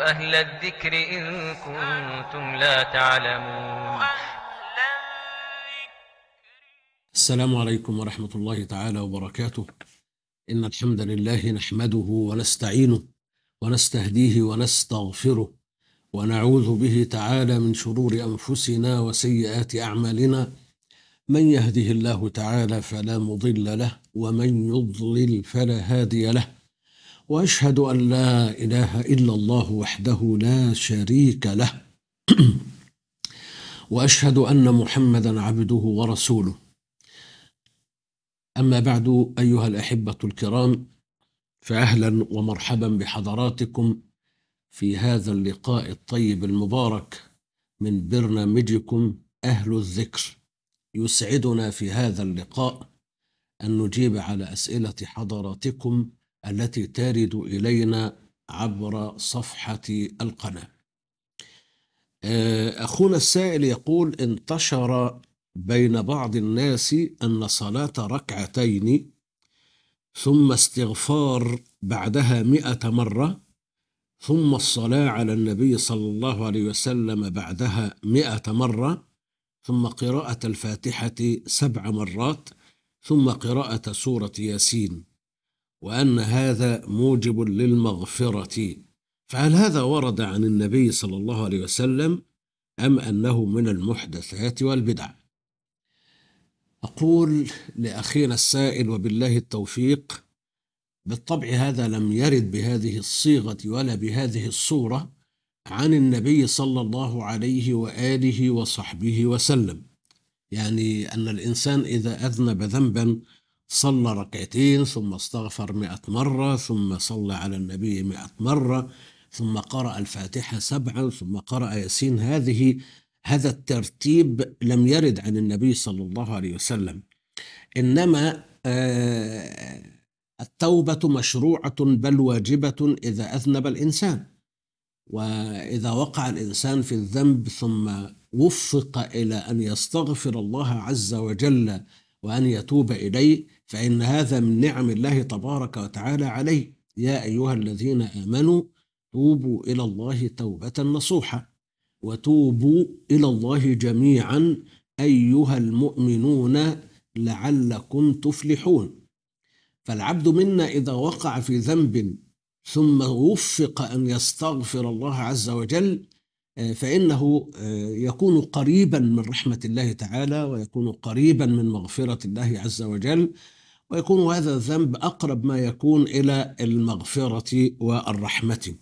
أهل الذكر إن كنتم لا تعلمون السلام عليكم ورحمة الله تعالى وبركاته إن الحمد لله نحمده ونستعينه ونستهديه ونستغفره ونعوذ به تعالى من شرور أنفسنا وسيئات أعمالنا من يهده الله تعالى فلا مضل له ومن يضلل فلا هادي له واشهد ان لا اله الا الله وحده لا شريك له واشهد ان محمدا عبده ورسوله اما بعد ايها الاحبه الكرام فاهلا ومرحبا بحضراتكم في هذا اللقاء الطيب المبارك من برنامجكم اهل الذكر يسعدنا في هذا اللقاء ان نجيب على اسئله حضراتكم التي ترد إلينا عبر صفحة القناة آه، أخونا السائل يقول انتشر بين بعض الناس أن صلاة ركعتين ثم استغفار بعدها مئة مرة ثم الصلاة على النبي صلى الله عليه وسلم بعدها مئة مرة ثم قراءة الفاتحة سبع مرات ثم قراءة سورة ياسين وأن هذا موجب للمغفرة فهل هذا ورد عن النبي صلى الله عليه وسلم أم أنه من المحدثات والبدع أقول لأخينا السائل وبالله التوفيق بالطبع هذا لم يرد بهذه الصيغة ولا بهذه الصورة عن النبي صلى الله عليه وآله وصحبه وسلم يعني أن الإنسان إذا أذنب ذنبا صلى ركعتين ثم استغفر مئة مرة ثم صلى على النبي مئة مرة ثم قرأ الفاتحة سبعا ثم قرأ ياسين هذه هذا الترتيب لم يرد عن النبي صلى الله عليه وسلم إنما آه، التوبة مشروعة بل واجبة إذا أذنب الإنسان وإذا وقع الإنسان في الذنب ثم وفق إلى أن يستغفر الله عز وجل وأن يتوب إليه فإن هذا من نعم الله تبارك وتعالى عليه يا أيها الذين آمنوا توبوا إلى الله توبة نصوحة وتوبوا إلى الله جميعا أيها المؤمنون لعلكم تفلحون فالعبد منا إذا وقع في ذنب ثم وفق أن يستغفر الله عز وجل آه، فإنه آه، يكون قريبا من رحمة الله تعالى ويكون قريبا من مغفرة الله عز وجل ويكون هذا الذنب أقرب ما يكون إلى المغفرة والرحمة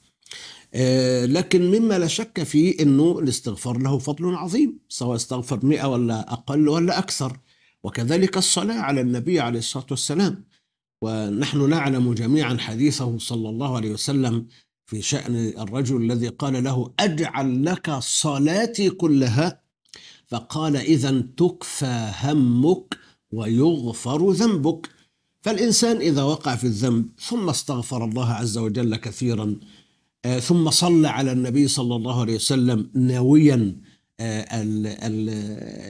آه، لكن مما لا شك فيه أنه الاستغفار له فضل عظيم سواء استغفر مئة ولا أقل ولا أكثر وكذلك الصلاة على النبي عليه الصلاة والسلام ونحن نعلم جميعا حديثه صلى الله عليه وسلم في شأن الرجل الذي قال له أجعل لك صلاتي كلها فقال إذا تكفى همك ويغفر ذنبك فالإنسان إذا وقع في الذنب ثم استغفر الله عز وجل كثيرا آه، ثم صلى على النبي صلى الله عليه وسلم ناويا آه،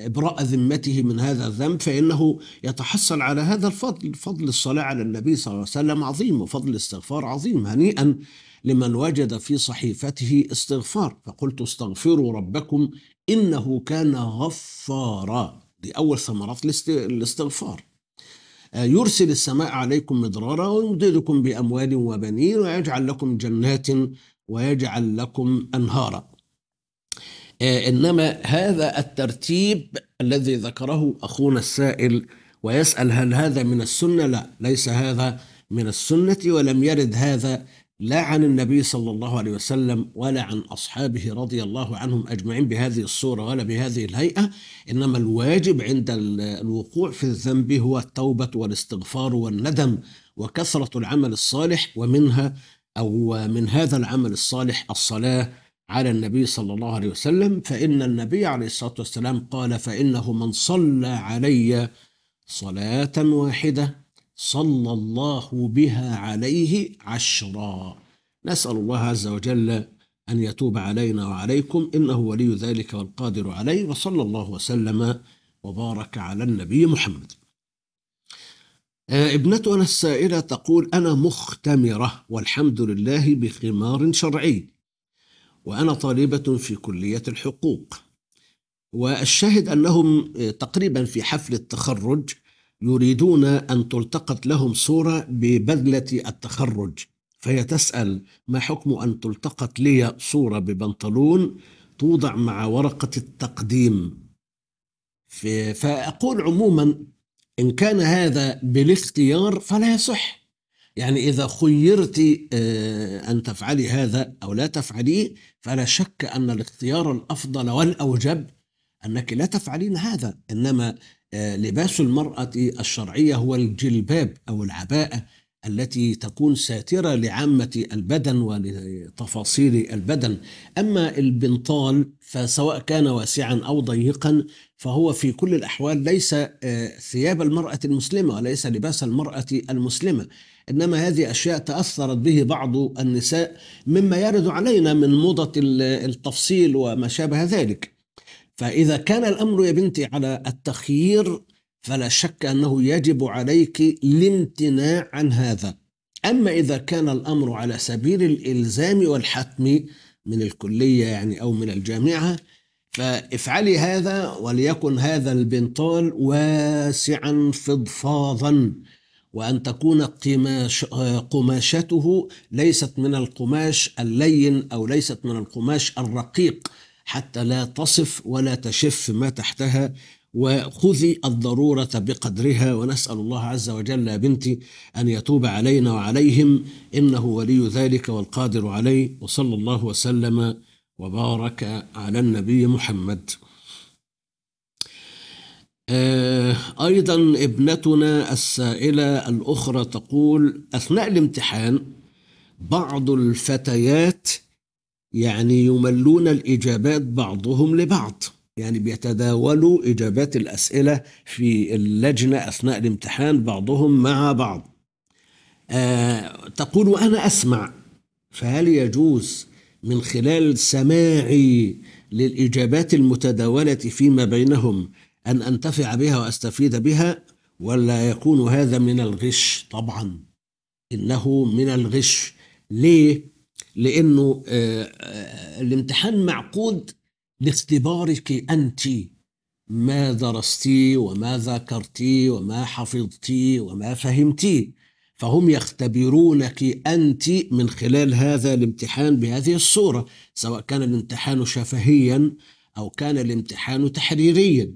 ابراء ذمته من هذا الذنب فانه يتحصل على هذا الفضل فضل الصلاه على النبي صلى الله عليه وسلم عظيم وفضل الاستغفار عظيم هنيئا لمن وجد في صحيفته استغفار فقلت استغفروا ربكم انه كان غفارا دي اول ثمرات الاستغفار يرسل السماء عليكم مدرارا ويمددكم بأموال وبنين ويجعل لكم جنات ويجعل لكم أنهارا آه، إنما هذا الترتيب الذي ذكره أخونا السائل ويسأل هل هذا من السنة لا ليس هذا من السنة ولم يرد هذا لا عن النبي صلى الله عليه وسلم ولا عن أصحابه رضي الله عنهم أجمعين بهذه الصورة ولا بهذه الهيئة إنما الواجب عند الوقوع في الذنب هو التوبة والاستغفار والندم وكثرة العمل الصالح ومنها أو من هذا العمل الصالح الصلاة على النبي صلى الله عليه وسلم فإن النبي عليه الصلاة والسلام قال فإنه من صلى علي صلاة واحدة صلى الله بها عليه عشرا نسأل الله عز وجل أن يتوب علينا وعليكم إنه ولي ذلك والقادر عليه وصلى الله وسلم وبارك على النبي محمد آه، ابنتنا السائلة تقول أنا مختمرة والحمد لله بخمار شرعي وأنا طالبة في كلية الحقوق والشاهد أنهم آه، تقريبا في حفل التخرج يريدون أن تلتقط لهم صورة ببذلة التخرج فهي تسأل ما حكم أن تلتقط لي صورة ببنطلون توضع مع ورقة التقديم فأقول عموما إن كان هذا بالاختيار فلا يصح يعني إذا خيرت آه، أن تفعلي هذا أو لا تفعليه فلا شك أن الاختيار الأفضل والأوجب أنك لا تفعلين هذا إنما آه، لباس المرأة الشرعية هو الجلباب أو العباءة التي تكون ساترة لعامة البدن ولتفاصيل البدن أما البنطال فسواء كان واسعا أو ضيقا فهو في كل الأحوال ليس آه، ثياب المرأة المسلمة وليس لباس المرأة المسلمة إنما هذه أشياء تأثرت به بعض النساء مما يرد علينا من موضة التفصيل وما شابه ذلك فإذا كان الأمر يا بنتي على التخيير فلا شك أنه يجب عليك الامتناع عن هذا أما إذا كان الأمر على سبيل الإلزام والحتم من الكلية يعني أو من الجامعة فافعلي هذا وليكن هذا البنطال واسعا فضفاضا وأن تكون قماش قماشته ليست من القماش اللين أو ليست من القماش الرقيق حتى لا تصف ولا تشف ما تحتها وخذي الضرورة بقدرها ونسأل الله عز وجل يا بنتي أن يتوب علينا وعليهم إنه ولي ذلك والقادر عليه وصلى الله وسلم وبارك على النبي محمد آه، أيضا ابنتنا السائلة الأخرى تقول أثناء الامتحان بعض الفتيات يعني يملون الإجابات بعضهم لبعض يعني بيتداولوا إجابات الأسئلة في اللجنة أثناء الامتحان بعضهم مع بعض آه تقول وأنا أسمع فهل يجوز من خلال سماعي للإجابات المتداولة فيما بينهم أن أنتفع بها وأستفيد بها ولا يكون هذا من الغش طبعا إنه من الغش ليه؟ لانه آه، آه، الامتحان معقود لاختبارك انت ما درستي وما ذكرتي وما حفظتي وما فهمتي فهم يختبرونك انت من خلال هذا الامتحان بهذه الصوره سواء كان الامتحان شفهيا او كان الامتحان تحريريا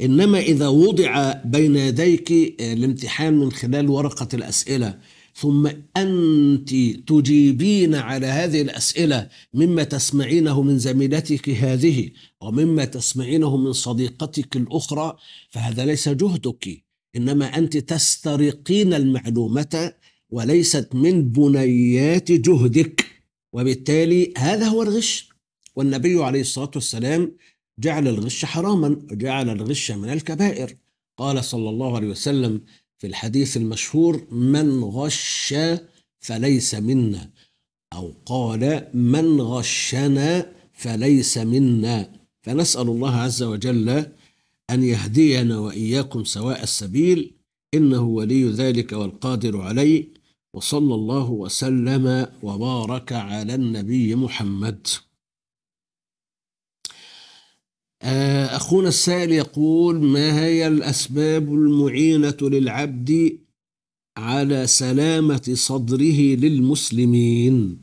انما اذا وضع بين يديك آه، الامتحان من خلال ورقه الاسئله ثم أنت تجيبين على هذه الأسئلة مما تسمعينه من زميلتك هذه ومما تسمعينه من صديقتك الأخرى فهذا ليس جهدك إنما أنت تسترقين المعلومة وليست من بنيات جهدك وبالتالي هذا هو الغش والنبي عليه الصلاة والسلام جعل الغش حراما جعل الغش من الكبائر قال صلى الله عليه وسلم في الحديث المشهور من غش فليس منا أو قال من غشنا فليس منا فنسأل الله عز وجل أن يهدينا وإياكم سواء السبيل إنه ولي ذلك والقادر عليه وصلى الله وسلم وبارك على النبي محمد آه، أخونا السائل يقول ما هي الأسباب المعينة للعبد على سلامة صدره للمسلمين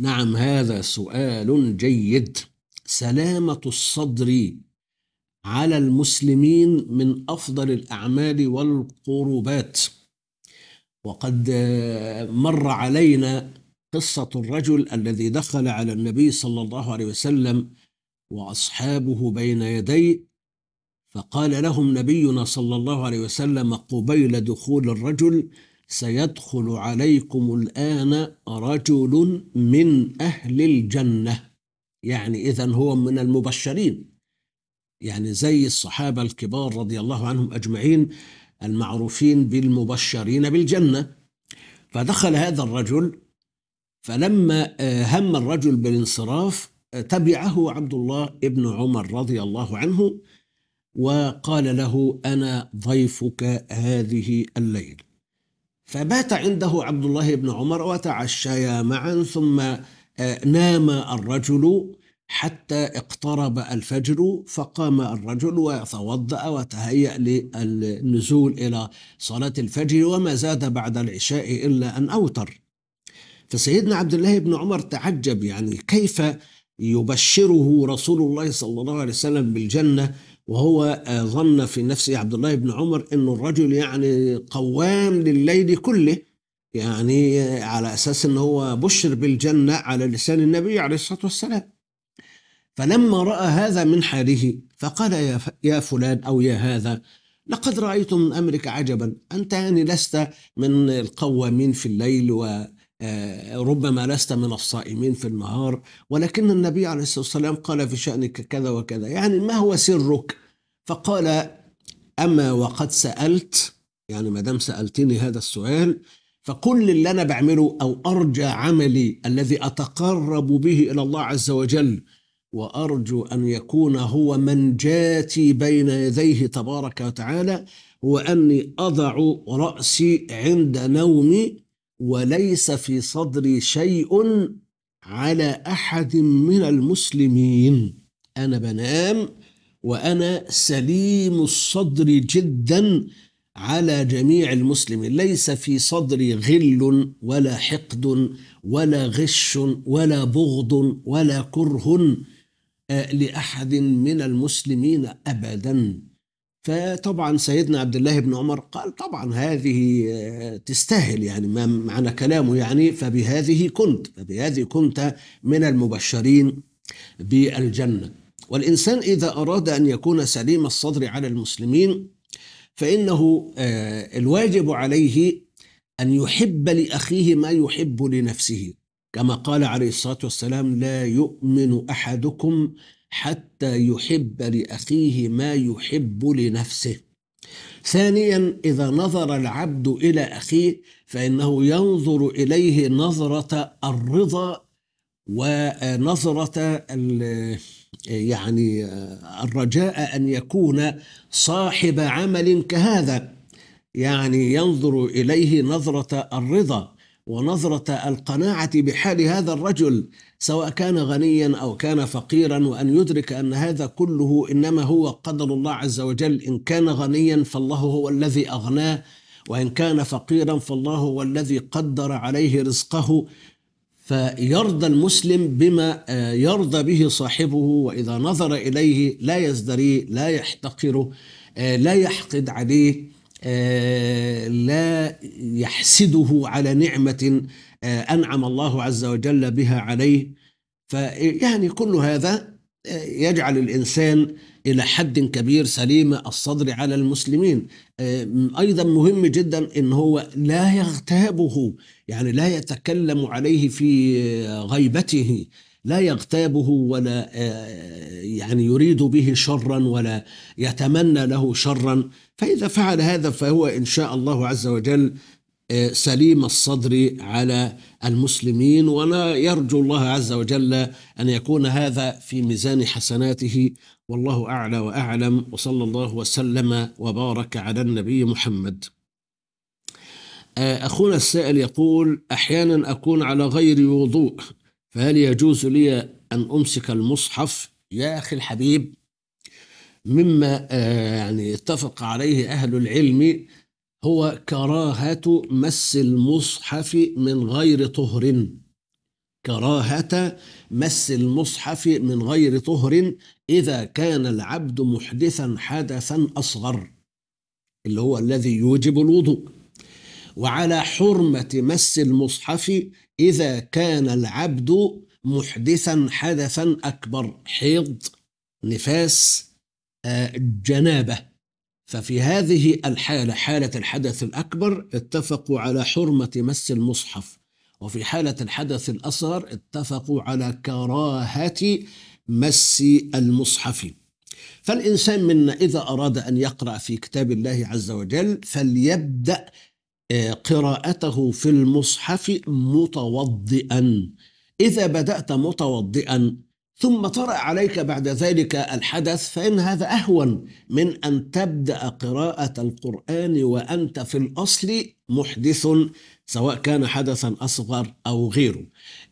نعم هذا سؤال جيد سلامة الصدر على المسلمين من أفضل الأعمال والقربات وقد آه، مر علينا قصة الرجل الذي دخل على النبي صلى الله عليه وسلم واصحابه بين يديه فقال لهم نبينا صلى الله عليه وسلم قبيل دخول الرجل سيدخل عليكم الان رجل من اهل الجنه يعني اذا هو من المبشرين يعني زي الصحابه الكبار رضي الله عنهم اجمعين المعروفين بالمبشرين بالجنه فدخل هذا الرجل فلما آه، هم الرجل بالانصراف تبعه عبد الله ابن عمر رضي الله عنه وقال له انا ضيفك هذه الليل فبات عنده عبد الله بن عمر وتعشيا معا ثم آه، نام الرجل حتى اقترب الفجر فقام الرجل وتوضا وتهيا للنزول الى صلاه الفجر وما زاد بعد العشاء الا ان اوتر فسيدنا عبد الله بن عمر تعجب يعني كيف يبشره رسول الله صلى الله عليه وسلم بالجنه وهو آه، ظن في نفسه عبد الله بن عمر انه الرجل يعني قوام لليل كله يعني آه، على اساس ان هو بشر بالجنه على لسان النبي عليه الصلاه والسلام فلما راى هذا من حاله فقال يا يا فلان او يا هذا لقد رايت من امرك عجبا انت يعني لست من القوامين في الليل و آه، ربما لست من الصائمين في النهار ولكن النبي عليه الصلاة والسلام قال في شأنك كذا وكذا يعني ما هو سرك فقال أما وقد سألت يعني ما دام سألتني هذا السؤال فقل اللي أنا بعمله أو أرجى عملي الذي أتقرب به إلى الله عز وجل وأرجو أن يكون هو منجاتي بين يديه تبارك وتعالى هو أني أضع رأسي عند نومي وليس في صدري شيء على احد من المسلمين انا بنام وانا سليم الصدر جدا على جميع المسلمين ليس في صدري غل ولا حقد ولا غش ولا بغض ولا كره آه، لاحد من المسلمين ابدا فطبعا سيدنا عبد الله بن عمر قال طبعا هذه آه، تستاهل يعني ما معنى كلامه يعني فبهذه كنت فبهذه كنت من المبشرين بالجنة والإنسان إذا أراد أن يكون سليم الصدر على المسلمين فإنه آه، الواجب عليه أن يحب لأخيه ما يحب لنفسه كما قال عليه الصلاة والسلام لا يؤمن أحدكم حتى يحب لاخيه ما يحب لنفسه ثانيا اذا نظر العبد الى اخيه فانه ينظر اليه نظره الرضا ونظره يعني الرجاء ان يكون صاحب عمل كهذا يعني ينظر اليه نظره الرضا ونظره القناعه بحال هذا الرجل سواء كان غنيا أو كان فقيرا وأن يدرك أن هذا كله إنما هو قدر الله عز وجل إن كان غنيا فالله هو الذي أغناه وإن كان فقيرا فالله هو الذي قدر عليه رزقه فيرضى المسلم بما آه، يرضى به صاحبه وإذا نظر إليه لا يزدريه لا يحتقره آه، لا يحقد عليه آه، لا يحسده على نعمة آه، أنعم الله عز وجل بها عليه فيعني كل هذا آه، يجعل الإنسان إلى حد كبير سليم الصدر على المسلمين أيضا مهم جدا أن هو لا يغتابه يعني لا يتكلم عليه في غيبته لا يغتابه ولا آه، يعني يريد به شرا ولا يتمنى له شرا فإذا فعل هذا فهو إن شاء الله عز وجل آه، سليم الصدر على المسلمين وانا يرجو الله عز وجل ان يكون هذا في ميزان حسناته والله اعلى واعلم وصلى الله وسلم وبارك على النبي محمد. آه، اخونا السائل يقول احيانا اكون على غير وضوء فهل يجوز لي أن أمسك المصحف يا أخي الحبيب مما آه، يعني اتفق عليه أهل العلم هو كراهة مس المصحف من غير طهر كراهة مس المصحف من غير طهر إذا كان العبد محدثا حدثا أصغر اللي هو الذي يوجب الوضوء وعلى حرمة مس المصحف إذا كان العبد محدثا حدثا أكبر حيض نفاس آه، جنابة ففي هذه الحالة حالة الحدث الأكبر اتفقوا على حرمة مس المصحف وفي حالة الحدث الأصغر اتفقوا على كراهة مس المصحف فالإنسان منا إذا أراد أن يقرأ في كتاب الله عز وجل فليبدأ قراءته في المصحف متوضئا اذا بدات متوضئا ثم طرا عليك بعد ذلك الحدث فان هذا اهون من ان تبدا قراءه القران وانت في الاصل محدث سواء كان حدثا اصغر او غيره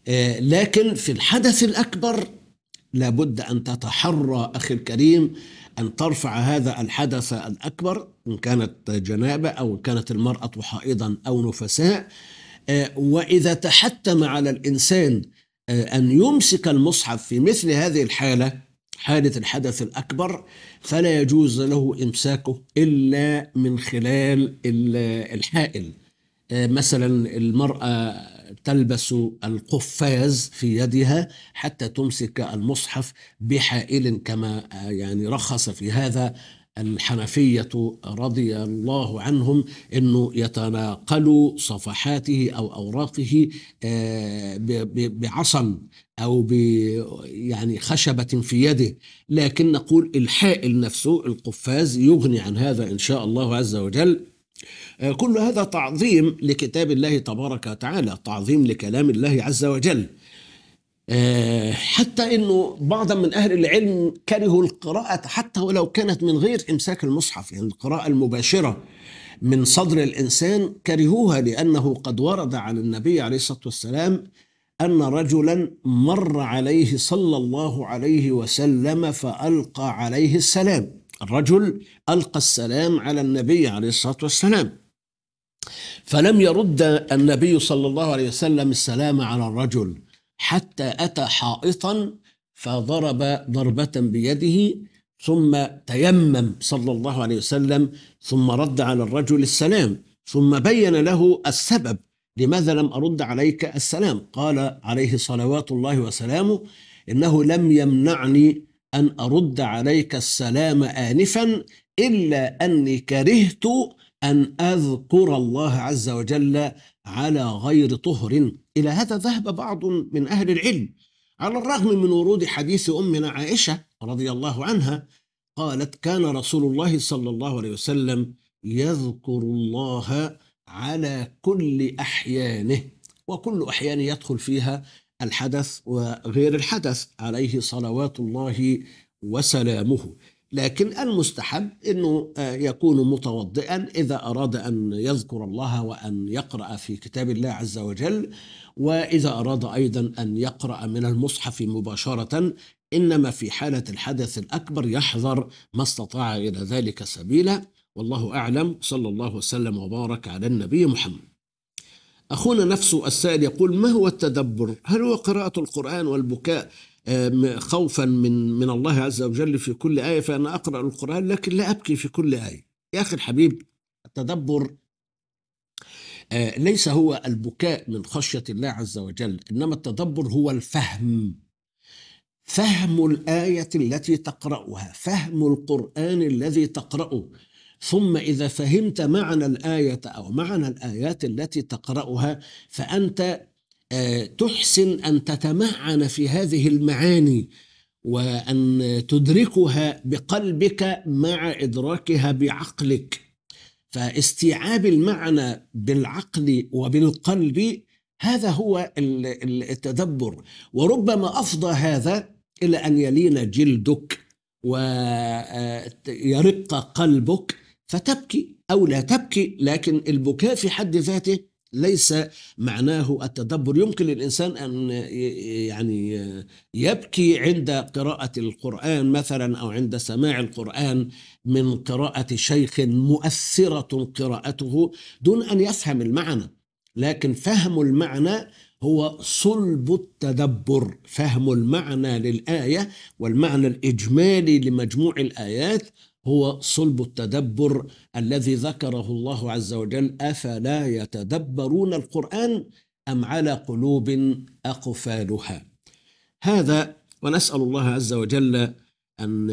آه، لكن في الحدث الاكبر لابد ان تتحرى اخي الكريم أن ترفع هذا الحدث الأكبر إن كانت جنابة أو كانت المرأة حائضا أو نفساء آه، وإذا تحتم على الإنسان آه، أن يمسك المصحف في مثل هذه الحالة حالة الحدث الأكبر فلا يجوز له إمساكه إلا من خلال الحائل آه، مثلا المرأة تلبس القفاز في يدها حتى تمسك المصحف بحائل كما آه، يعني رخص في هذا الحنفية رضي الله عنهم أنه يتناقلوا صفحاته أو أوراقه آه، بعصا أو ب يعني خشبة في يده لكن نقول الحائل نفسه القفاز يغني عن هذا إن شاء الله عز وجل آه، كل هذا تعظيم لكتاب الله تبارك وتعالى تعظيم لكلام الله عز وجل آه، حتى انه بعضا من اهل العلم كرهوا القراءه حتى ولو كانت من غير امساك المصحف يعني القراءه المباشره من صدر الانسان كرهوها لانه قد ورد عن النبي عليه الصلاه والسلام ان رجلا مر عليه صلى الله عليه وسلم فالقى عليه السلام الرجل ألقى السلام على النبي عليه الصلاة والسلام فلم يرد النبي صلى الله عليه وسلم السلام على الرجل حتى أتى حائطا فضرب ضربة بيده ثم تيمم صلى الله عليه وسلم ثم رد على الرجل السلام ثم بين له السبب لماذا لم أرد عليك السلام قال عليه صلوات الله وسلامه إنه لم يمنعني أن أرد عليك السلام آنفا إلا أني كرهت أن أذكر الله عز وجل على غير طهر إلى هذا ذهب بعض من أهل العلم على الرغم من ورود حديث أمنا عائشة رضي الله عنها قالت كان رسول الله صلى الله عليه وسلم يذكر الله على كل أحيانه وكل أحيان يدخل فيها الحدث وغير الحدث عليه صلوات الله وسلامه لكن المستحب انه آه، يكون متوضئا اذا اراد ان يذكر الله وان يقرا في كتاب الله عز وجل واذا اراد ايضا ان يقرا من المصحف مباشره انما في حاله الحدث الاكبر يحذر ما استطاع الى ذلك سبيلا والله اعلم صلى الله وسلم وبارك على النبي محمد أخونا نفسه السائل يقول ما هو التدبر هل هو قراءة القرآن والبكاء خوفا من من الله عز وجل في كل آية فأنا أقرأ القرآن لكن لا أبكي في كل آية يا أخي الحبيب التدبر آه، ليس هو البكاء من خشية الله عز وجل إنما التدبر هو الفهم فهم الآية التي تقرأها فهم القرآن الذي تقرأه ثم إذا فهمت معنى الآية أو معنى الآيات التي تقرأها فأنت آه، تحسن أن تتمعن في هذه المعاني وأن تدركها بقلبك مع إدراكها بعقلك فاستيعاب المعنى بالعقل وبالقلب هذا هو التدبر وربما أفضى هذا إلى أن يلين جلدك ويرق آه، قلبك فتبكي أو لا تبكي لكن البكاء في حد ذاته ليس معناه التدبر يمكن للإنسان أن يعني يبكي عند قراءة القرآن مثلا أو عند سماع القرآن من قراءة شيخ مؤثرة قراءته دون أن يفهم المعنى لكن فهم المعنى هو صلب التدبر فهم المعنى للآية والمعنى الإجمالي لمجموع الآيات هو صلب التدبر الذي ذكره الله عز وجل افلا يتدبرون القران ام على قلوب اقفالها هذا ونسال الله عز وجل ان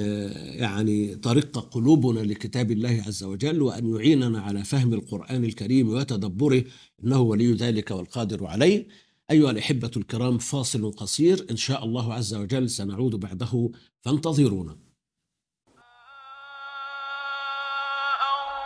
يعني ترق قلوبنا لكتاب الله عز وجل وان يعيننا على فهم القران الكريم وتدبره انه ولي ذلك والقادر عليه أيها الأحبة الكرام فاصل قصير إن شاء الله عز وجل سنعود بعده فانتظرونا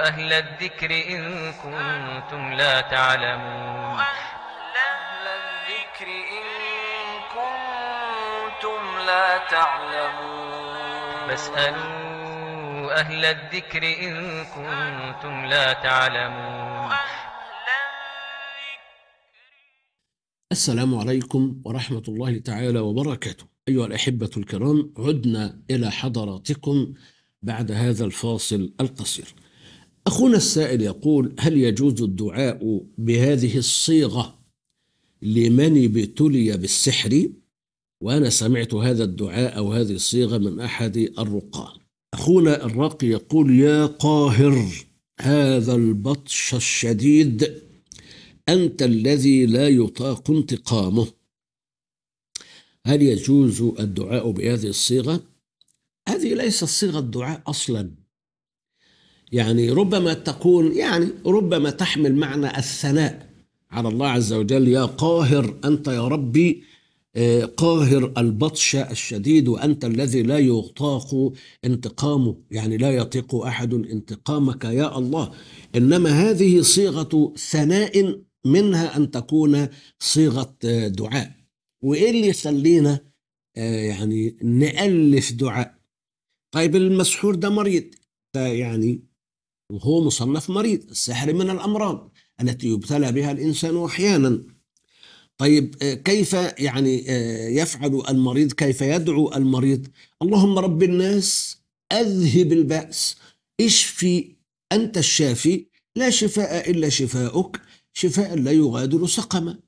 أهل الذكر إن كنتم لا تعلمون أهل الذكر إن كنتم لا تعلمون فاسألوا أهل الذكر إن كنتم لا تعلمون السلام عليكم ورحمة الله تعالى وبركاته أيها الأحبة الكرام عدنا إلى حضراتكم بعد هذا الفاصل القصير أخونا السائل يقول هل يجوز الدعاء بهذه الصيغة لمن ابتلي بالسحر وأنا سمعت هذا الدعاء أو هذه الصيغة من أحد الرقاة أخونا الراقي يقول يا قاهر هذا البطش الشديد أنت الذي لا يطاق انتقامه هل يجوز الدعاء بهذه الصيغة؟ هذه ليست صيغة الدعاء أصلا يعني ربما تكون يعني ربما تحمل معنى الثناء على الله عز وجل يا قاهر أنت يا ربي آه، قاهر البطش الشديد وأنت الذي لا يطاق انتقامه يعني لا يطيق أحد انتقامك يا الله إنما هذه صيغة ثناء منها أن تكون صيغة آه، دعاء وإيه اللي يخلينا آه، يعني نألف دعاء طيب المسحور ده مريض ده يعني وهو مصنف مريض السحر من الأمراض التي يبتلى بها الإنسان أحيانا طيب آه، كيف يعني آه، يفعل المريض كيف يدعو المريض اللهم رب الناس أذهب البأس اشفي أنت الشافي لا شفاء إلا شفاؤك شفاء لا يغادر سقما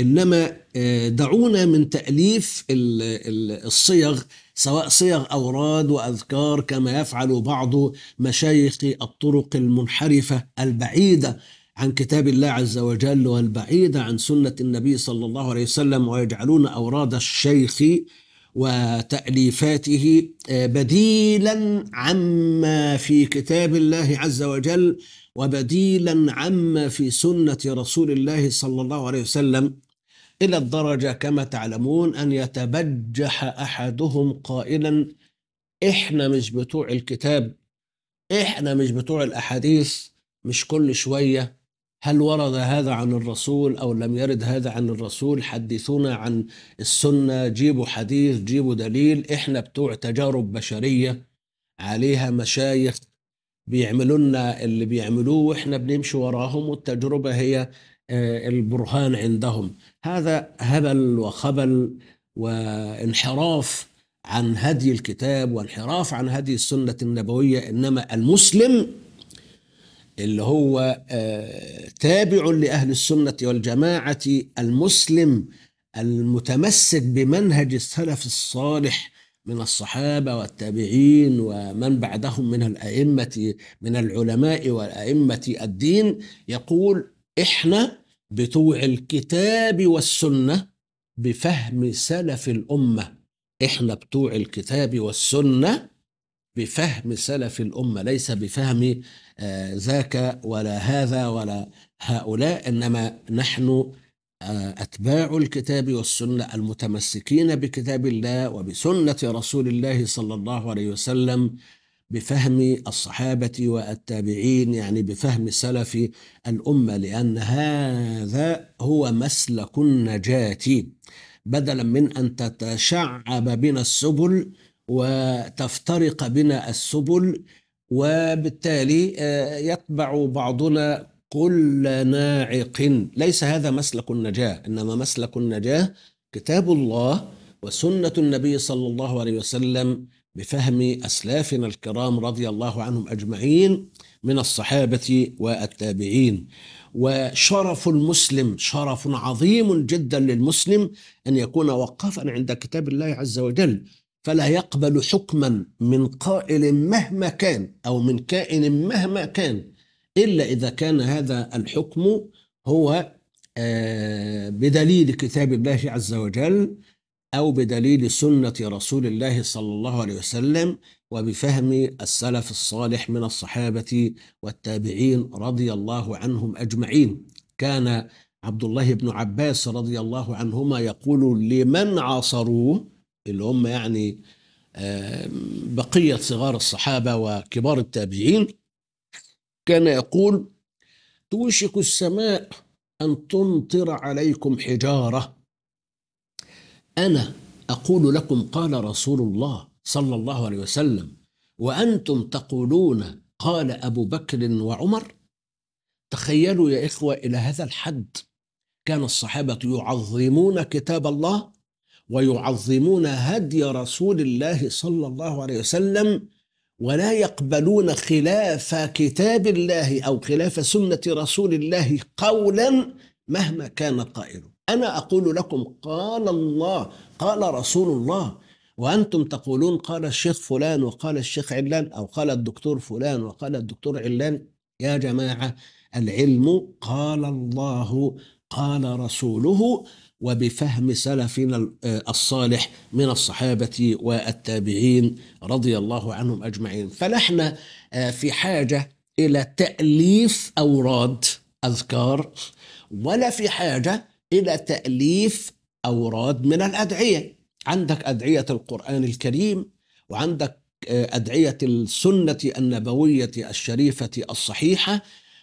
إنما آه، دعونا من تأليف الصيغ سواء صيغ أوراد وأذكار كما يفعل بعض مشايخ الطرق المنحرفة البعيدة عن كتاب الله عز وجل والبعيدة عن سنة النبي صلى الله عليه وسلم ويجعلون أوراد الشيخ وتأليفاته آه، بديلا عما في كتاب الله عز وجل وبديلا عما في سنة رسول الله صلى الله عليه وسلم إلى الدرجة كما تعلمون أن يتبجح أحدهم قائلا إحنا مش بتوع الكتاب إحنا مش بتوع الأحاديث مش كل شوية هل ورد هذا عن الرسول أو لم يرد هذا عن الرسول حدثونا عن السنة جيبوا حديث جيبوا دليل إحنا بتوع تجارب بشرية عليها مشايخ بيعملوا لنا اللي بيعملوه واحنا بنمشي وراهم والتجربه هي آه، البرهان عندهم هذا هبل وخبل وانحراف عن هدي الكتاب وانحراف عن هدي السنة النبوية إنما المسلم اللي هو آه، تابع لأهل السنة والجماعة المسلم المتمسك بمنهج السلف الصالح من الصحابة والتابعين ومن بعدهم من الأئمة من العلماء والأئمة الدين يقول احنا بتوع الكتاب والسنه بفهم سلف الامه احنا بتوع الكتاب والسنه بفهم سلف الامه ليس بفهم آه، ذاك ولا هذا ولا هؤلاء انما نحن آه، أتباع الكتاب والسنة المتمسكين بكتاب الله وبسنة رسول الله صلى الله عليه وسلم بفهم الصحابة والتابعين يعني بفهم سلف الأمة لأن هذا هو مسلك النجاة بدلا من أن تتشعب بنا السبل وتفترق بنا السبل وبالتالي آه، يتبع بعضنا كل ناعق ليس هذا مسلك النجاة إنما مسلك النجاة كتاب الله وسنة النبي صلى الله عليه وسلم بفهم أسلافنا الكرام رضي الله عنهم أجمعين من الصحابة والتابعين وشرف المسلم شرف عظيم جدا للمسلم أن يكون وقفا عند كتاب الله عز وجل فلا يقبل حكما من قائل مهما كان أو من كائن مهما كان إلا إذا كان هذا الحكم هو آه، بدليل كتاب الله عز وجل أو بدليل سنة رسول الله صلى الله عليه وسلم وبفهم السلف الصالح من الصحابة والتابعين رضي الله عنهم أجمعين كان عبد الله بن عباس رضي الله عنهما يقول لمن عاصروه اللي هم يعني بقية صغار الصحابة وكبار التابعين كان يقول توشك السماء أن تمطر عليكم حجارة انا اقول لكم قال رسول الله صلى الله عليه وسلم وانتم تقولون قال ابو بكر وعمر تخيلوا يا اخوه الى هذا الحد كان الصحابه يعظمون كتاب الله ويعظمون هدي رسول الله صلى الله عليه وسلم ولا يقبلون خلاف كتاب الله او خلاف سنه رسول الله قولا مهما كان قائله أنا أقول لكم قال الله قال رسول الله وأنتم تقولون قال الشيخ فلان وقال الشيخ علان أو قال الدكتور فلان وقال الدكتور علان يا جماعة العلم قال الله قال رسوله وبفهم سلفنا آه، الصالح من الصحابة والتابعين رضي الله عنهم أجمعين فنحن آه، في حاجة إلى تأليف أوراد أذكار ولا في حاجة إلى تأليف أوراد من الأدعية عندك أدعية القرآن الكريم وعندك آه، أدعية السنة النبوية الشريفة الصحيحة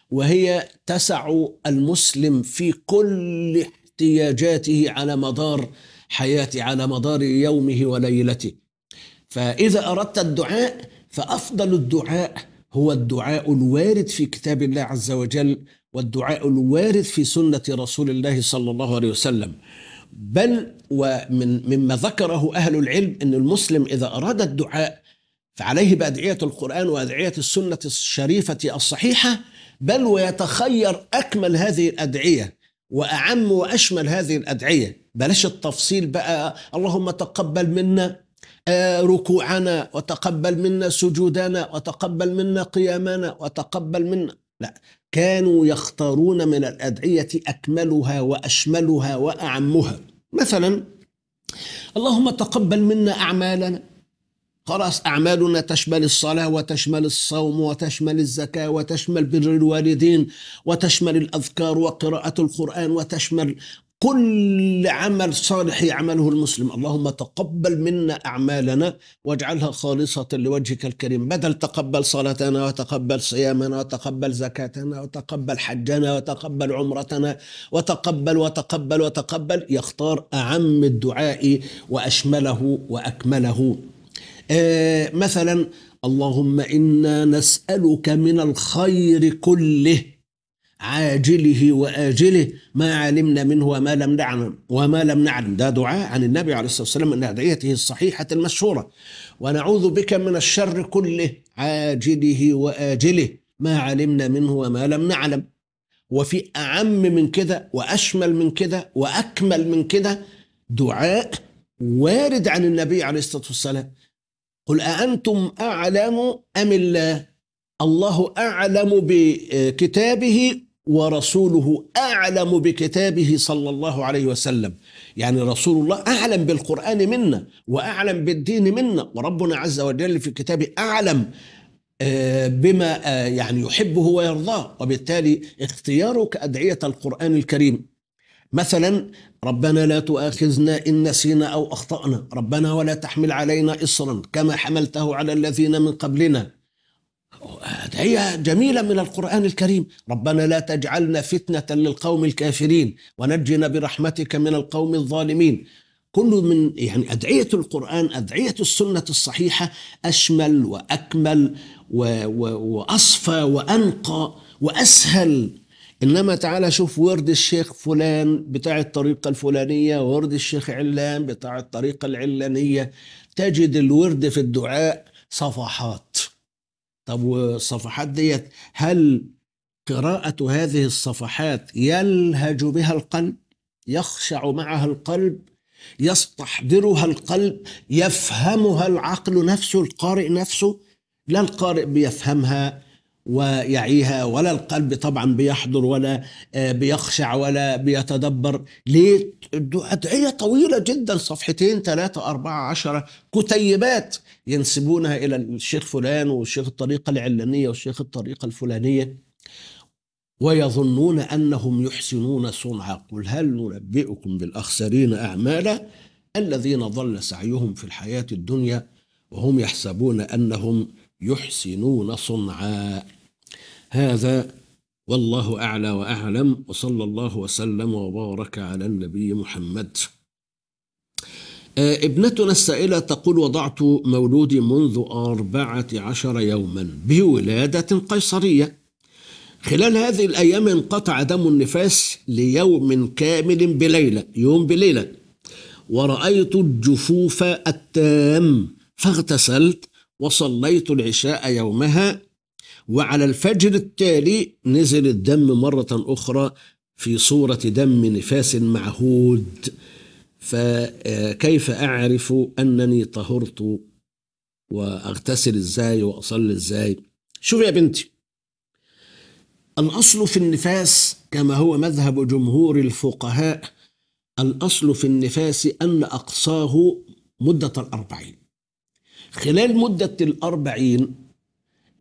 وهي تسع المسلم في كل احتياجاته على مدار حياته على مدار يومه وليلته فإذا أردت الدعاء فأفضل الدعاء هو الدعاء الوارد في كتاب الله عز وجل والدعاء الوارد في سنة رسول الله صلى الله عليه وسلم بل ومن مما ذكره أهل العلم أن المسلم إذا أراد الدعاء فعليه بأدعية القرآن وأدعية السنة الشريفة الصحيحة بل ويتخير أكمل هذه الأدعية وأعم وأشمل هذه الأدعية بلاش التفصيل بقى اللهم تقبل منا آه، ركوعنا وتقبل منا سجودنا وتقبل منا قيامنا وتقبل منا لا كانوا يختارون من الأدعية أكملها وأشملها وأعمها مثلا اللهم تقبل منا أعمالنا خلاص أعمالنا تشمل الصلاة وتشمل الصوم وتشمل الزكاة وتشمل بر الوالدين وتشمل الأذكار وقراءة القرآن وتشمل كل عمل صالح يعمله المسلم اللهم تقبل منا أعمالنا واجعلها خالصة لوجهك الكريم بدل تقبل صلاتنا وتقبل صيامنا وتقبل زكاتنا وتقبل حجنا وتقبل عمرتنا وتقبل وتقبل وتقبل يختار أعم الدعاء وأشمله وأكمله آه، مثلا اللهم إنا نسألك من الخير كله عاجله واجله ما علمنا منه وما لم نعلم وما لم نعلم ده دعاء عن النبي عليه الصلاه والسلام من ادعيته الصحيحه المشهوره ونعوذ بك من الشر كله عاجله واجله ما علمنا منه وما لم نعلم وفي اعم من كده واشمل من كده واكمل من كده دعاء وارد عن النبي عليه الصلاه والسلام قل اانتم اعلم ام الله الله اعلم بكتابه ورسوله أعلم بكتابه صلى الله عليه وسلم يعني رسول الله أعلم بالقرآن منا وأعلم بالدين منا وربنا عز وجل في كتابه أعلم آه، بما آه، يعني يحبه ويرضاه وبالتالي اختيارك أدعية القرآن الكريم مثلا ربنا لا تؤاخذنا إن نسينا أو أخطأنا ربنا ولا تحمل علينا إصرا كما حملته على الذين من قبلنا هي جميلة من القرآن الكريم ربنا لا تجعلنا فتنة للقوم الكافرين ونجنا برحمتك من القوم الظالمين كل من يعني أدعية القرآن أدعية السنة الصحيحة أشمل وأكمل و و وأصفى وأنقى وأسهل إنما تعالى شوف ورد الشيخ فلان بتاع الطريقة الفلانية ورد الشيخ علان بتاع الطريقة العلانية تجد الورد في الدعاء صفحات طب والصفحات ديت هل قراءة هذه الصفحات يلهج بها القلب يخشع معها القلب يستحضرها القلب يفهمها العقل نفسه القارئ نفسه لا القارئ بيفهمها ويعيها ولا القلب طبعا بيحضر ولا آه، بيخشع ولا بيتدبر ليه أدعية طويلة جدا صفحتين ثلاثة أربعة عشرة كتيبات ينسبونها إلى الشيخ فلان والشيخ الطريقة العلانية والشيخ الطريقة الفلانية ويظنون أنهم يحسنون صنعا قل هل ننبئكم بالأخسرين أعمالا الذين ضل سعيهم في الحياة الدنيا وهم يحسبون أنهم يحسنون صنعا هذا والله أعلى وأعلم وصلى الله وسلم وبارك على النبي محمد آه، ابنتنا السائلة تقول وضعت مولودي منذ أربعة عشر يوما بولادة قيصرية خلال هذه الأيام انقطع دم النفاس ليوم كامل بليلة يوم بليلة ورأيت الجفوف التام فاغتسلت وصليت العشاء يومها وعلى الفجر التالي نزل الدم مرة أخرى في صورة دم نفاس معهود فكيف آه، أعرف أنني طهرت وأغتسل إزاي وأصلي إزاي شوف يا بنتي الأصل في النفاس كما هو مذهب جمهور الفقهاء الأصل في النفاس أن أقصاه مدة الأربعين خلال مدة الأربعين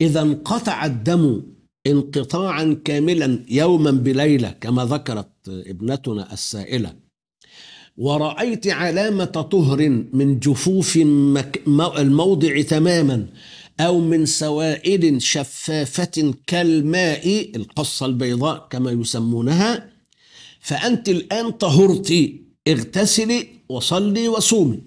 إذا انقطع الدم انقطاعا كاملا يوما بليلة كما ذكرت ابنتنا السائلة ورأيت علامة طهر من جفوف الموضع تماما أو من سوائل شفافة كالماء القصة البيضاء كما يسمونها فأنت الآن طهرتي اغتسلي وصلي وصومي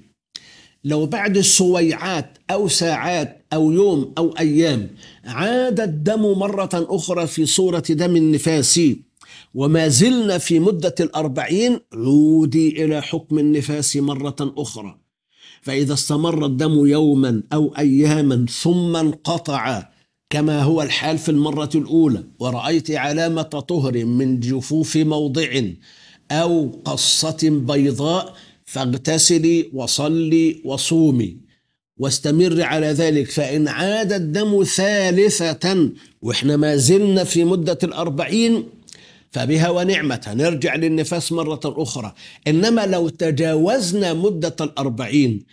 لو بعد السويعات أو ساعات أو يوم أو أيام عاد الدم مرة أخرى في صورة دم النفاس وما زلنا في مدة الأربعين عودي إلى حكم النفاس مرة أخرى فإذا استمر الدم يوما أو أياما ثم انقطع كما هو الحال في المرة الأولى ورأيت علامة طهر من جفوف موضع أو قصة بيضاء فاغتسلي وصلي وصومي واستمر على ذلك فإن عاد الدم ثالثة وإحنا ما زلنا في مدة الأربعين فبها ونعمة نرجع للنفاس مرة أخرى إنما لو تجاوزنا مدة الأربعين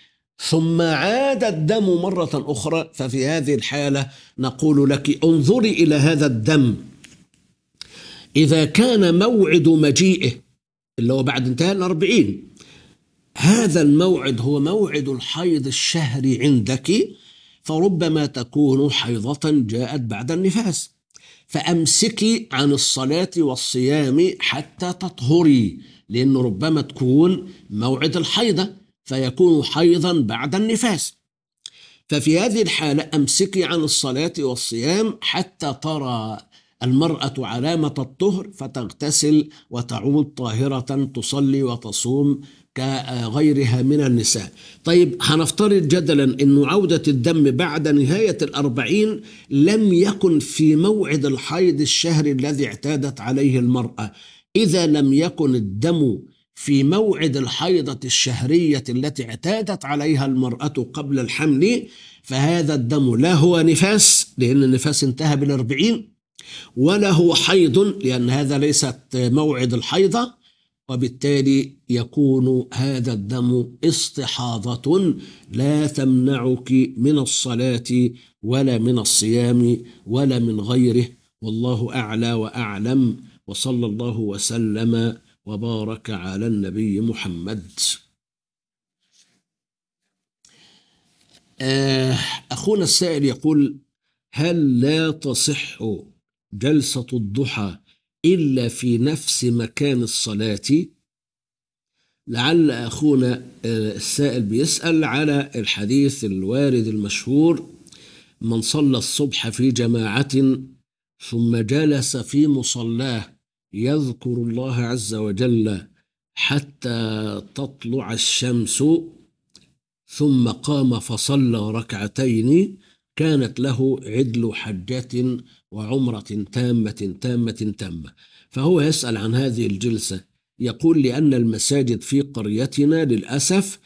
ثم عاد الدم مرة أخرى ففي هذه الحالة نقول لك انظري إلى هذا الدم إذا كان موعد مجيئه اللي هو بعد انتهاء الأربعين هذا الموعد هو موعد الحيض الشهري عندك فربما تكون حيضة جاءت بعد النفاس فأمسكي عن الصلاة والصيام حتى تطهري لأن ربما تكون موعد الحيضة فيكون حيضا بعد النفاس ففي هذه الحالة أمسكي عن الصلاة والصيام حتى ترى المرأة علامة الطهر فتغتسل وتعود طاهرة تصلي وتصوم كغيرها من النساء طيب هنفترض جدلا أن عودة الدم بعد نهاية الأربعين لم يكن في موعد الحيض الشهري الذي اعتادت عليه المرأة إذا لم يكن الدم في موعد الحيضة الشهرية التي اعتادت عليها المرأة قبل الحمل فهذا الدم لا هو نفاس لأن النفاس انتهى بالأربعين ولا هو حيض لأن هذا ليست موعد الحيضة وبالتالي يكون هذا الدم استحاضة لا تمنعك من الصلاة ولا من الصيام ولا من غيره والله أعلى وأعلم وصلى الله وسلم وبارك على النبي محمد آه، أخونا السائل يقول هل لا تصح جلسة الضحى إلا في نفس مكان الصلاة لعل أخونا آه، السائل بيسأل على الحديث الوارد المشهور من صلى الصبح في جماعة ثم جلس في مصلاه يذكر الله عز وجل حتى تطلع الشمس ثم قام فصلى ركعتين كانت له عدل حجة وعمرة تامة تامة تامة فهو يسأل عن هذه الجلسة يقول لأن المساجد في قريتنا للأسف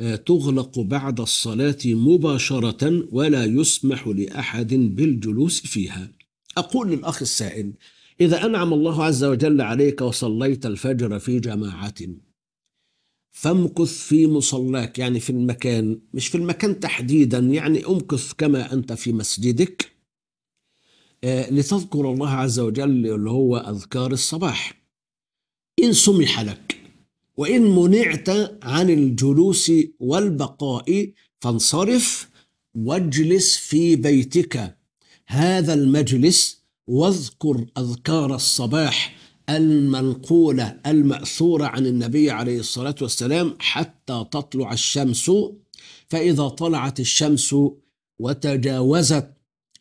آه، تغلق بعد الصلاة مباشرة ولا يسمح لأحد بالجلوس فيها أقول للأخ السائل إذا أنعم الله عز وجل عليك وصليت الفجر في جماعة فامكث في مصلاك يعني في المكان مش في المكان تحديدا يعني امكث كما انت في مسجدك آه، لتذكر الله عز وجل اللي هو اذكار الصباح ان سمح لك وان منعت عن الجلوس والبقاء فانصرف واجلس في بيتك هذا المجلس واذكر اذكار الصباح المنقولة المأثورة عن النبي عليه الصلاة والسلام حتى تطلع الشمس فإذا طلعت الشمس وتجاوزت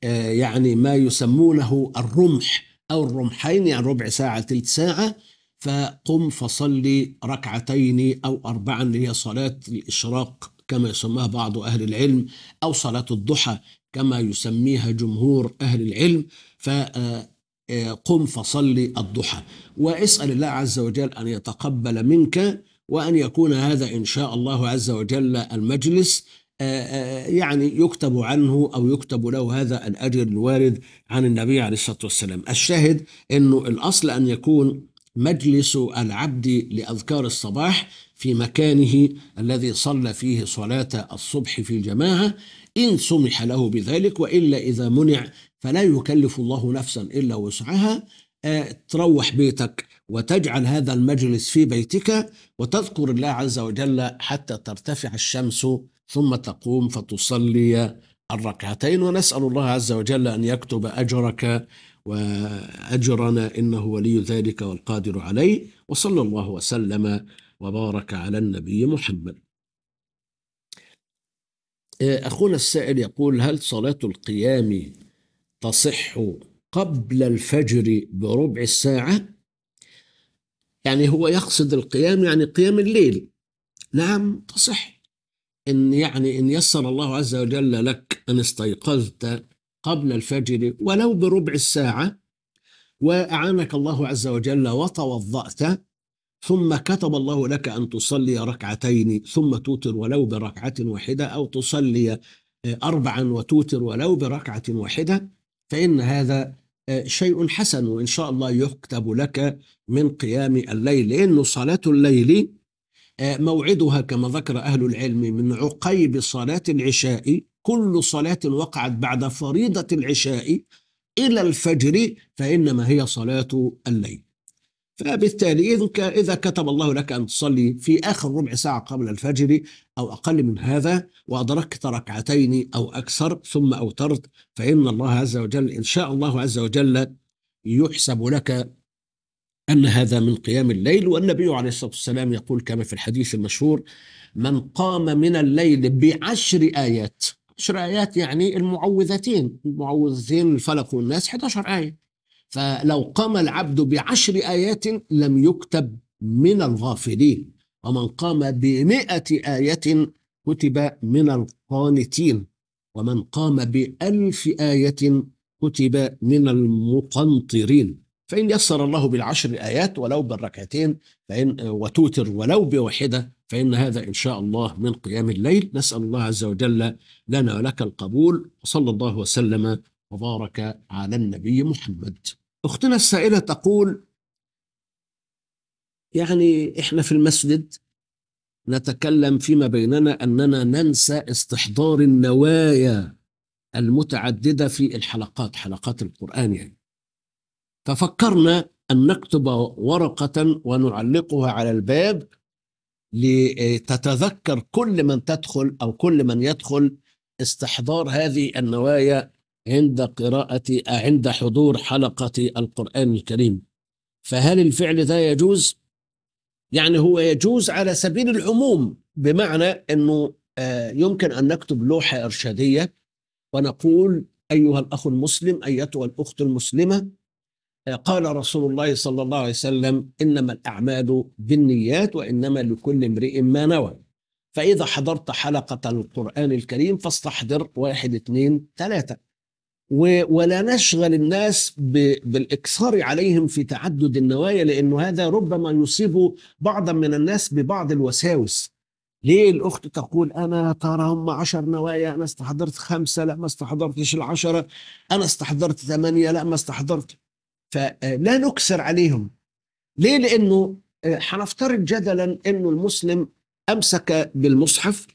آه، يعني ما يسمونه الرمح أو الرمحين يعني ربع ساعة تلت ساعة فقم فصلي ركعتين أو أربعا اللي هي صلاة الإشراق كما يسميها بعض أهل العلم أو صلاة الضحى كما يسميها جمهور أهل العلم ف آه، آه، قم فصلي الضحى واسأل الله عز وجل أن يتقبل منك وأن يكون هذا إن شاء الله عز وجل المجلس آه، آه، يعني يكتب عنه أو يكتب له هذا الأجر الوارد عن النبي عليه الصلاة والسلام الشاهد أنه الأصل أن يكون مجلس العبد لأذكار الصباح في مكانه الذي صلى فيه صلاة الصبح في الجماعة إن سمح له بذلك وإلا إذا منع فلا يكلف الله نفسا إلا وسعها آه، تروح بيتك وتجعل هذا المجلس في بيتك وتذكر الله عز وجل حتى ترتفع الشمس ثم تقوم فتصلي الركعتين ونسأل الله عز وجل أن يكتب أجرك وأجرنا إنه ولي ذلك والقادر عليه وصلى الله وسلم وبارك على النبي محمد آه، أخونا السائل يقول هل صلاة القيام تصح قبل الفجر بربع الساعة يعني هو يقصد القيام يعني قيام الليل نعم تصح إن يعني إن يسر الله عز وجل لك أن استيقظت قبل الفجر ولو بربع الساعة وأعانك الله عز وجل وتوضأت ثم كتب الله لك أن تصلي ركعتين ثم توتر ولو بركعة واحدة أو تصلي آه، أربعا وتوتر ولو بركعة واحدة فإن هذا آه، شيء حسن وإن شاء الله يكتب لك من قيام الليل لأن صلاة الليل آه، موعدها كما ذكر أهل العلم من عقيب صلاة العشاء كل صلاة وقعت بعد فريضة العشاء إلى الفجر فإنما هي صلاة الليل فبالتالي إذا كتب الله لك أن تصلي في آخر ربع ساعة قبل الفجر أو أقل من هذا وأدركت ركعتين أو أكثر ثم أوترت فإن الله عز وجل إن شاء الله عز وجل يحسب لك أن هذا من قيام الليل والنبي عليه الصلاة والسلام يقول كما في الحديث المشهور من قام من الليل بعشر آيات عشر آيات يعني المعوذتين المعوذتين الفلق والناس 11 آية فلو قام العبد بعشر آيات لم يكتب من الغافلين ومن قام بمئة آية كتب من القانتين ومن قام بألف آية كتب من المقنطرين فإن يسر الله بالعشر آيات ولو بالركعتين فإن وتوتر ولو بواحدة فإن هذا إن شاء الله من قيام الليل نسأل الله عز وجل لنا ولك القبول وصلى الله وسلم وبارك على النبي محمد أختنا السائلة تقول يعني إحنا في المسجد نتكلم فيما بيننا أننا ننسى استحضار النوايا المتعددة في الحلقات حلقات القرآن يعني ففكرنا أن نكتب ورقة ونعلقها على الباب لتتذكر كل من تدخل أو كل من يدخل استحضار هذه النوايا عند قراءة عند حضور حلقة القرآن الكريم فهل الفعل ده يجوز؟ يعني هو يجوز على سبيل العموم بمعنى أنه آه، يمكن أن نكتب لوحة إرشادية ونقول أيها الأخ المسلم أيتها الأخت المسلمة آه، قال رسول الله صلى الله عليه وسلم إنما الأعمال بالنيات وإنما لكل امرئ ما نوى فإذا حضرت حلقة القرآن الكريم فاستحضر واحد اثنين ثلاثة ولا نشغل الناس بالاكثار عليهم في تعدد النوايا لانه هذا ربما يصيب بعضا من الناس ببعض الوساوس ليه الاخت تقول انا ترى هم 10 نوايا انا استحضرت خمسه لا ما استحضرتش العشره انا استحضرت ثمانيه لا ما استحضرت فلا نكسر عليهم ليه لانه آه، حنفترض جدلا انه المسلم امسك بالمصحف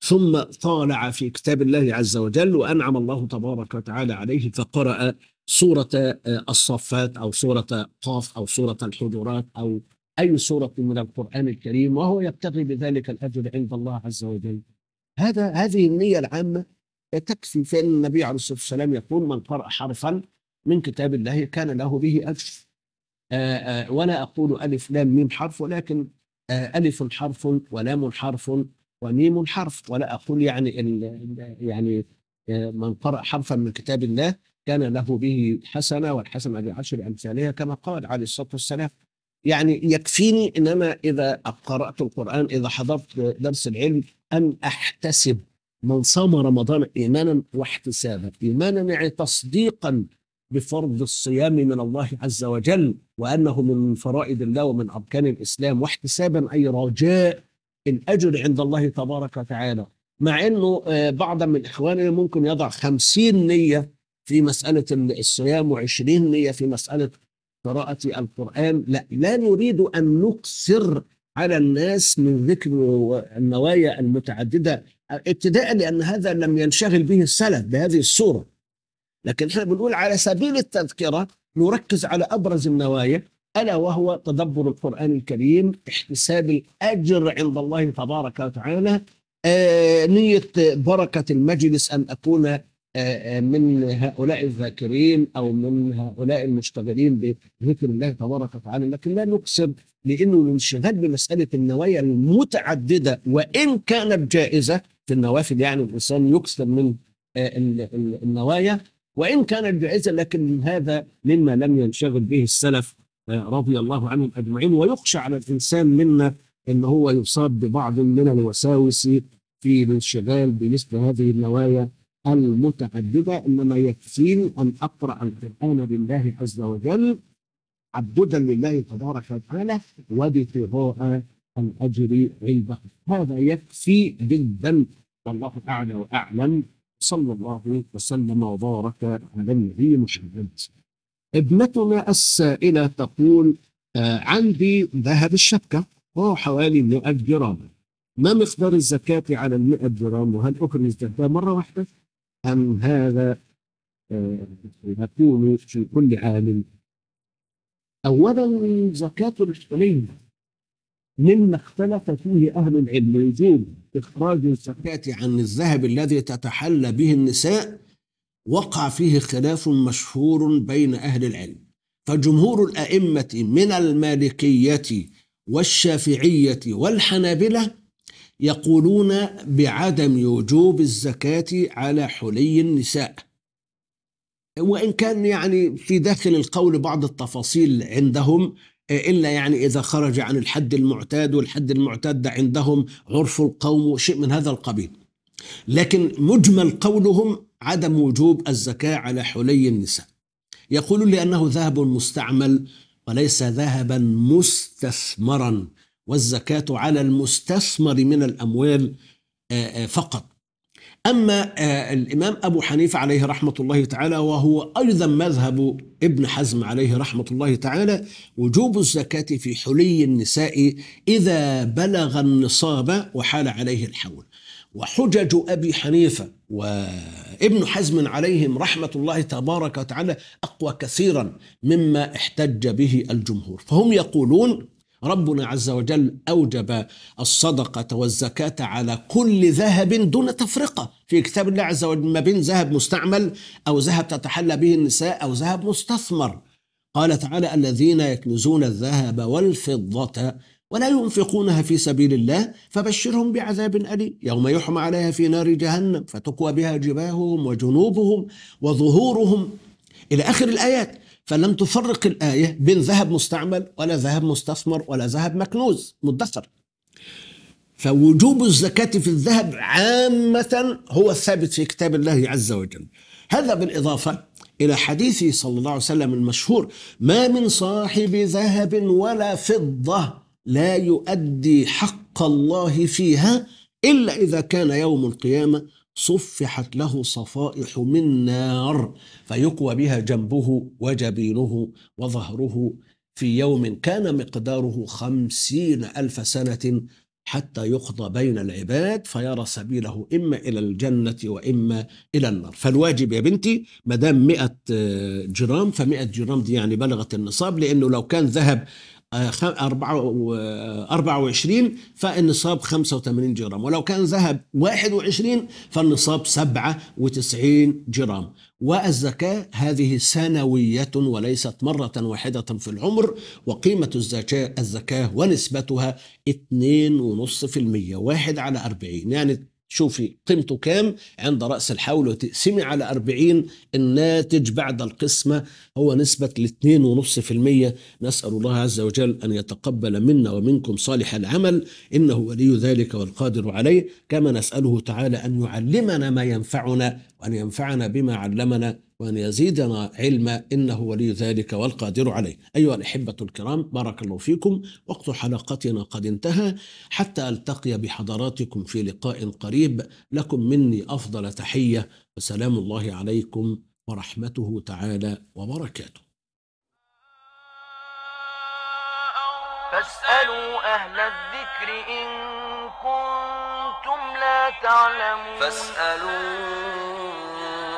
ثم طالع في كتاب الله عز وجل وأنعم الله تبارك وتعالى عليه فقرأ سورة آه، الصفات أو سورة قاف أو سورة الحجرات أو أي سورة من القرآن الكريم وهو يبتغي بذلك الأجر عند الله عز وجل هذا هذه النية العامة تكفي فإن النبي عليه الصلاة والسلام يقول من قرأ حرفا من كتاب الله كان له به ألف آه، آه، ولا أقول ألف لام ميم حرف ولكن ألف حرف ولام حرف وميم حرف ولا أقول يعني ال يعني من قرأ حرفا من كتاب الله كان له به حسنة والحسنة بعشر أمثالها كما قال عليه الصلاة والسلام يعني يكفيني إنما إذا قرأت القرآن إذا حضرت درس العلم أن أحتسب من صام رمضان إيمانا واحتسابا إيمانا يعني تصديقا بفرض الصيام من الله عز وجل وأنه من فرائض الله ومن أركان الإسلام واحتسابا أي رجاء الأجر عند الله تبارك وتعالى مع أنه آه، بعض من إخواننا ممكن يضع خمسين نية في مسألة الصيام وعشرين نية في مسألة قراءة القرآن لا لا نريد أن نقصر على الناس من ذكر النوايا المتعددة ابتداء لأن هذا لم ينشغل به السلف بهذه الصورة لكن احنا بنقول على سبيل التذكرة نركز على أبرز النوايا ألا وهو تدبر القرآن الكريم احتساب الأجر عند الله تبارك وتعالى آه، نية بركة المجلس أن أكون آه، آه، من هؤلاء الذاكرين أو من هؤلاء المشتغلين بذكر الله تبارك وتعالى لكن لا نكسب لأنه الانشغال بمسألة النوايا المتعددة وإن كانت جائزة في النوافل يعني الإنسان يكسب من النوايا وإن كانت جائزة لكن هذا مما لم ينشغل به السلف رضي الله عنهم أجمعين ويخشى على الإنسان منا أن هو يصاب ببعض من الوساوس في الانشغال بمثل هذه النوايا المتعددة إنما يكفيني أن أقرأ القرآن لله عز وجل تعبدا لله تبارك وتعالى وابتغاء الأجر عنده هذا يكفي جدا والله أعلى وأعلم صلى الله وسلم وبارك على النبي محمد ابنتنا السائلة تقول آه، عندي ذهب الشبكة هو حوالي 100 جرام ما مقدار الزكاة على ال 100 جرام وهل أخرج الزكاة مرة واحدة أم هذا آه، يكون في كل عام أولا زكاة الحلي مما اختلف فيه أهل العلم يجوز إخراج الزكاة عن الذهب الذي تتحلى به النساء وقع فيه خلاف مشهور بين أهل العلم فجمهور الأئمة من المالكية والشافعية والحنابلة يقولون بعدم وجوب الزكاة على حلي النساء وإن كان يعني في داخل القول بعض التفاصيل عندهم إلا يعني إذا خرج عن الحد المعتاد والحد المعتاد عندهم عرف القوم وشيء من هذا القبيل لكن مجمل قولهم عدم وجوب الزكاة على حلي النساء يقول لأنه ذهب مستعمل وليس ذهبا مستثمرا والزكاة على المستثمر من الأموال آه، آه، فقط أما آه، الإمام أبو حنيفة عليه رحمة الله تعالى وهو أيضا مذهب ابن حزم عليه رحمة الله تعالى وجوب الزكاة في حلي النساء إذا بلغ النصاب وحال عليه الحول وحجج أبي حنيفة وابن حزم عليهم رحمة الله تبارك وتعالى أقوى كثيرا مما احتج به الجمهور فهم يقولون ربنا عز وجل أوجب الصدقة والزكاة على كل ذهب دون تفرقة في كتاب الله عز وجل ما بين ذهب مستعمل أو ذهب تتحلى به النساء أو ذهب مستثمر قال تعالى الذين يكنزون الذهب والفضة ولا ينفقونها في سبيل الله فبشرهم بعذاب أليم يوم يحمى عليها في نار جهنم فتكوى بها جباههم وجنوبهم وظهورهم إلى آخر الآيات فلم تفرق الآية بين ذهب مستعمل ولا ذهب مستثمر ولا ذهب مكنوز مدثر فوجوب الزكاة في الذهب عامة هو الثابت في كتاب الله عز وجل هذا بالإضافة إلى حديثه صلى الله عليه وسلم المشهور ما من صاحب ذهب ولا فضة لا يؤدي حق الله فيها إلا إذا كان يوم القيامة صفحت له صفائح من نار فيقوى بها جنبه وجبينه وظهره في يوم كان مقداره خمسين ألف سنة حتى يقضى بين العباد فيرى سبيله إما إلى الجنة وإما إلى النار فالواجب يا بنتي مدام مئة جرام فمئة جرام دي يعني بلغت النصاب لأنه لو كان ذهب 24 آه، آه، فالنصاب 85 جرام ولو كان ذهب 21 فالنصاب 97 جرام والزكاة هذه سنوية وليست مرة واحدة في العمر وقيمة الزكاة الزكاة ونسبتها 2.5% واحد على 40 يعني شوفي قيمته كام عند رأس الحول وتقسمي على 40 الناتج بعد القسمة هو نسبة ال 2.5% نسأل الله عز وجل أن يتقبل منا ومنكم صالح العمل إنه ولي ذلك والقادر عليه كما نسأله تعالى أن يعلمنا ما ينفعنا وأن ينفعنا بما علمنا وأن يزيدنا علما إنه ولي ذلك والقادر عليه أيها الأحبة الكرام بارك الله فيكم وقت حلقتنا قد انتهى حتى ألتقي بحضراتكم في لقاء قريب لكم مني أفضل تحية وسلام الله عليكم ورحمته تعالى وبركاته فاسألوا أهل الذكر إن كنتم لا تعلمون فاسألوا